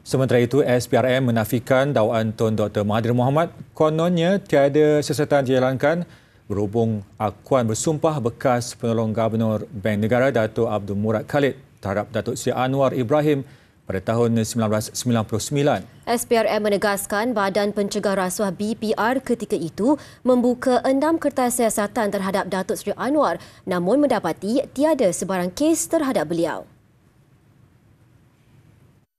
Sementara itu, SPRM menafikan dakwaan Tun Dr. Mahathir Mohamad kononnya tiada siasatan dijalankan berhubung akuan bersumpah bekas penolong Gabenor Bank Negara Datuk Abdul Murad Khalid terhadap Datuk Sri Anwar Ibrahim pada tahun 1999. SPRM menegaskan Badan Pencegah Rasuah BPR ketika itu membuka enam kertas siasatan terhadap Datuk Sri Anwar namun mendapati tiada sebarang kes terhadap beliau.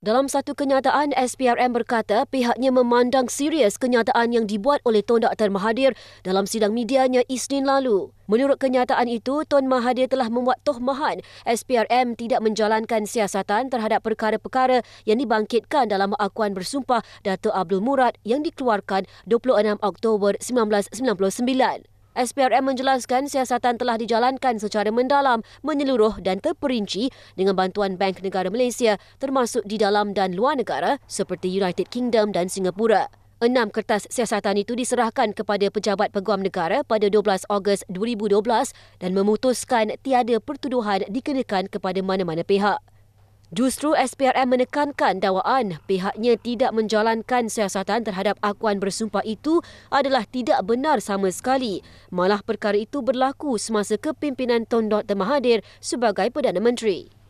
Dalam satu kenyataan, SPRM berkata pihaknya memandang serius kenyataan yang dibuat oleh Tun Dr. Mahathir dalam sidang medianya Isnin lalu. Menurut kenyataan itu, Tun Mahathir telah membuat tohmahan SPRM tidak menjalankan siasatan terhadap perkara-perkara yang dibangkitkan dalam akuan bersumpah Dato' Abdul Murad yang dikeluarkan 26 Oktober 1999. SPRM menjelaskan siasatan telah dijalankan secara mendalam, menyeluruh dan terperinci dengan bantuan Bank Negara Malaysia termasuk di dalam dan luar negara seperti United Kingdom dan Singapura. Enam kertas siasatan itu diserahkan kepada pejabat peguam negara pada 12 Ogos 2012 dan memutuskan tiada pertuduhan dikenakan kepada mana-mana pihak. Justru SPRM menekankan dakwaan pihaknya tidak menjalankan siasatan terhadap akuan bersumpah itu adalah tidak benar sama sekali. Malah perkara itu berlaku semasa kepimpinan Tun Dr. Mahathir sebagai Perdana Menteri.